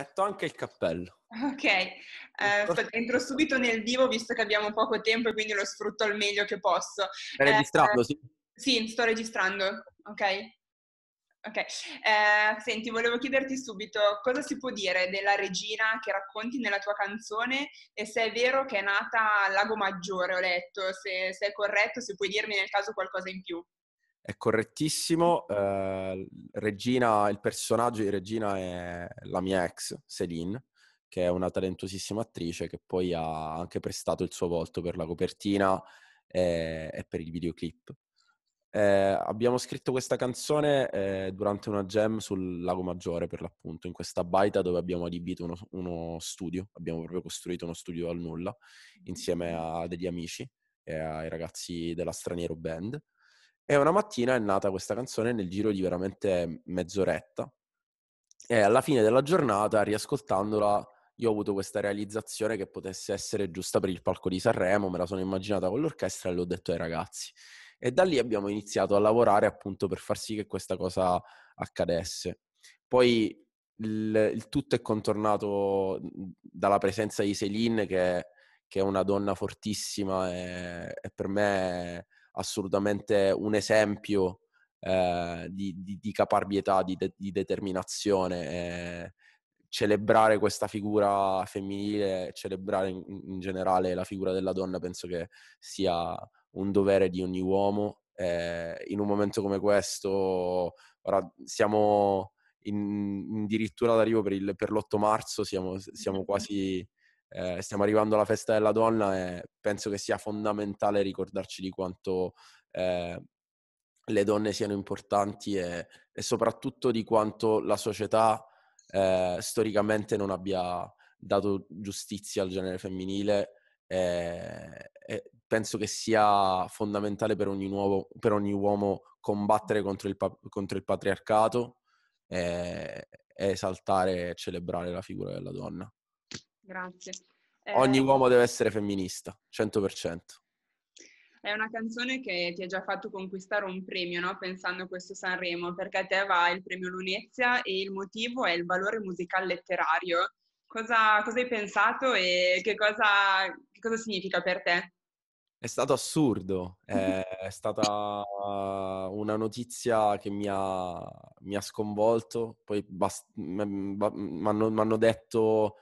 Metto anche il cappello. Ok, eh, entro subito nel vivo visto che abbiamo poco tempo e quindi lo sfrutto al meglio che posso. Stai eh, sì? Sì, sto registrando, ok. Ok, eh, senti, volevo chiederti subito cosa si può dire della regina che racconti nella tua canzone e se è vero che è nata a Lago Maggiore, ho letto, se, se è corretto, se puoi dirmi nel caso qualcosa in più. È correttissimo. Eh, Regina, il personaggio di Regina è la mia ex, Celine, che è una talentosissima attrice che poi ha anche prestato il suo volto per la copertina e, e per il videoclip. Eh, abbiamo scritto questa canzone eh, durante una jam sul Lago Maggiore, per l'appunto, in questa baita dove abbiamo adibito uno, uno studio, abbiamo proprio costruito uno studio dal nulla insieme a degli amici e ai ragazzi della Straniero Band. E una mattina è nata questa canzone nel giro di veramente mezz'oretta. E alla fine della giornata, riascoltandola, io ho avuto questa realizzazione che potesse essere giusta per il palco di Sanremo, me la sono immaginata con l'orchestra e l'ho detto ai ragazzi. E da lì abbiamo iniziato a lavorare appunto per far sì che questa cosa accadesse. Poi il, il tutto è contornato mhmm, dalla presenza di Céline, che, che è una donna fortissima e, e per me assolutamente un esempio eh, di, di, di, caparbietà, di, de, di determinazione. Eh, celebrare questa figura femminile, celebrare in, in, generale la figura della donna, penso che sia un dovere di ogni uomo. Eh, in un momento come questo, ora siamo in, in addirittura d'arrivo per, il, per l'8 marzo, siamo, siamo quasi eh, stiamo arrivando alla festa della donna e penso che sia fondamentale ricordarci di quanto eh, le donne siano importanti e, e, soprattutto di quanto la società eh, storicamente non abbia dato giustizia al genere femminile. E, eh, e penso che sia fondamentale per ogni, nuovo, per ogni uomo combattere contro il, contro il patriarcato eh, e esaltare e celebrare la figura della donna. Grazie. Eh, Ogni uomo deve essere femminista, 100%. È una canzone che ti ha già fatto conquistare un premio, no? pensando a questo Sanremo, perché a te va il premio Lunezia e il motivo è il valore musicale letterario. Cosa, cosa hai pensato e che cosa, che cosa, significa per te? È stato assurdo, è, stata una notizia che mi ha, mi ha sconvolto, poi bast- mi hanno detto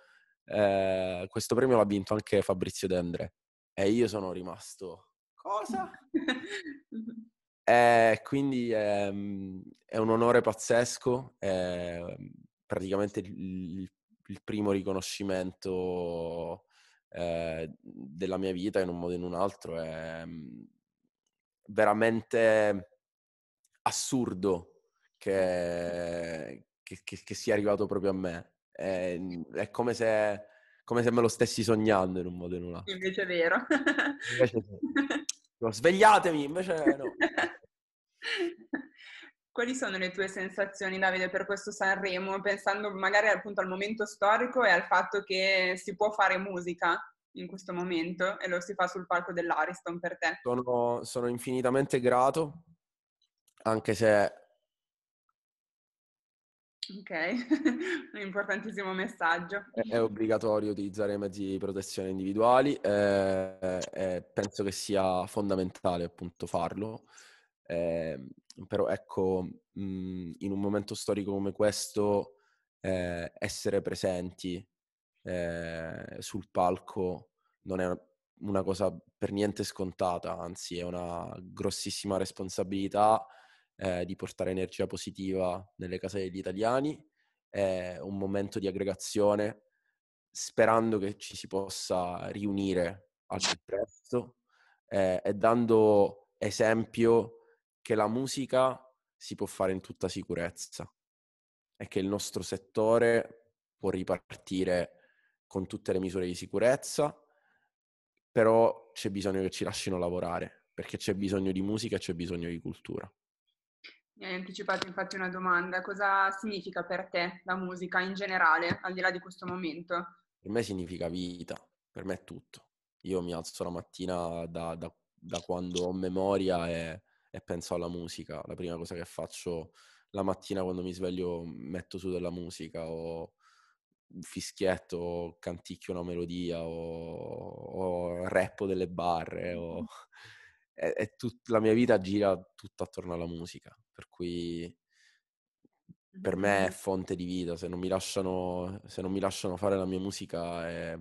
eh, questo premio l'ha vinto anche Fabrizio Dendre e io sono rimasto... Cosa? eh, quindi ehm, è un onore pazzesco, eh, praticamente il, il, primo riconoscimento ehm, della mia vita in un modo o in un altro, è mm, veramente assurdo che, che, che, che sia arrivato proprio a me è, ehm, è come, se, come se me lo stessi sognando in un modo o in un altro. Invece è vero. Invece sì. No, svegliatemi, invece no. Quali sono le tue sensazioni, Davide, per questo Sanremo, pensando magari appunto al momento storico e al fatto che si può fare musica in questo momento e lo si fa sul palco dell'Ariston per te? Sono, sono infinitamente grato, anche se Ok, un importantissimo messaggio. È obbligatorio utilizzare i mezzi di protezione individuali eh, eh, penso che sia fondamentale appunto farlo. Eh, però ecco, mh, mm, in un momento storico come questo, eh, essere presenti eh, sul palco non è una cosa per niente scontata, anzi è una grossissima responsabilità eh, di portare energia positiva nelle case degli italiani, è un momento di aggregazione sperando che ci si possa riunire al più presto eh, e dando esempio che la musica si può fare in tutta sicurezza e che il nostro settore può ripartire con tutte le misure di sicurezza, però c'è bisogno che ci lasciano lavorare, perché c'è bisogno di musica e c'è bisogno di cultura. Mi hai anticipato infatti una domanda. Cosa significa per te la musica in generale, al di là di questo momento? Per me significa vita, per me è tutto. Io mi alzo la mattina da, da, da quando ho memoria e, e penso alla musica. La prima cosa che faccio la mattina quando mi sveglio metto su della musica o fischietto o canticchio una melodia o, o rappo delle barre o è, è tut- la mia vita gira tutta attorno alla musica, per cui per me è fonte di vita, se non mi lasciano, non mi lasciano fare la mia musica è,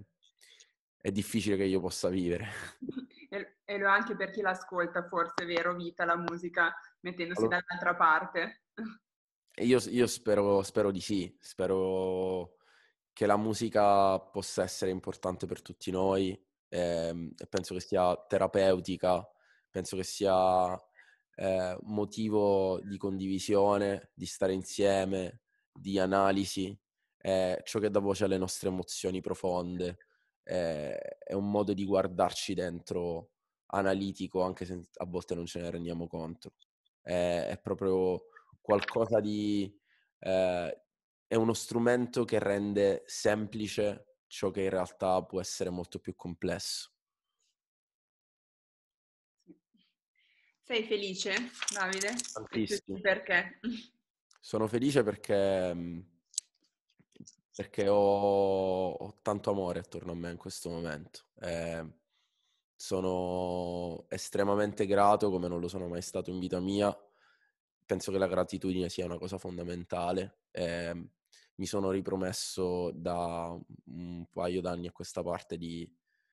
è, difficile che io possa vivere. E, e lo è anche per chi l'ascolta, forse, vero, vita la musica, mettendosi allora, dall'altra parte. Io, io spero, spero di sì, spero che la musica possa essere importante per tutti noi, ehm, e penso che sia terapeutica penso che sia eh, motivo di condivisione, di stare insieme, di analisi, è ciò che dà voce alle nostre emozioni profonde, è, è un modo di guardarci dentro analitico anche se a volte non ce ne rendiamo conto. È, è proprio qualcosa di... Eh, è uno strumento che rende semplice ciò che in realtà può essere molto più complesso. Sei felice, Davide? Tantissimo. Perché? Sono felice perché, mm, perché ho, ho, tanto amore attorno a me in questo momento. Eh, sono estremamente grato come non lo sono mai stato in vita mia. Penso che la gratitudine sia una cosa fondamentale. Eh, mi sono ripromesso da un paio d'anni a questa parte di,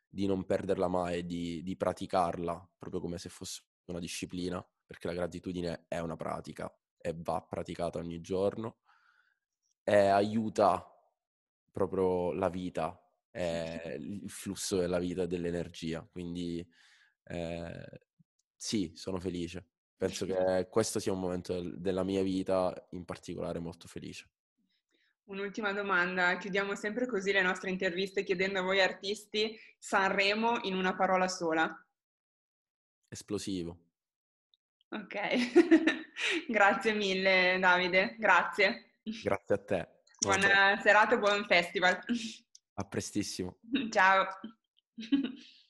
di non perderla mai, di, di praticarla proprio come se fosse una disciplina, perché la gratitudine è una pratica e va praticata ogni giorno e aiuta proprio la vita, il flusso della vita e dell'energia. Quindi eh, sì, sono felice. Penso che questo sia un momento della mia vita in particolare molto felice. Un'ultima domanda, chiudiamo sempre così le nostre interviste chiedendo a voi artisti Sanremo in una parola sola esplosivo. Ok, grazie mille Davide, grazie. Grazie a te. Buona serata, buon festival. A prestissimo. Ciao.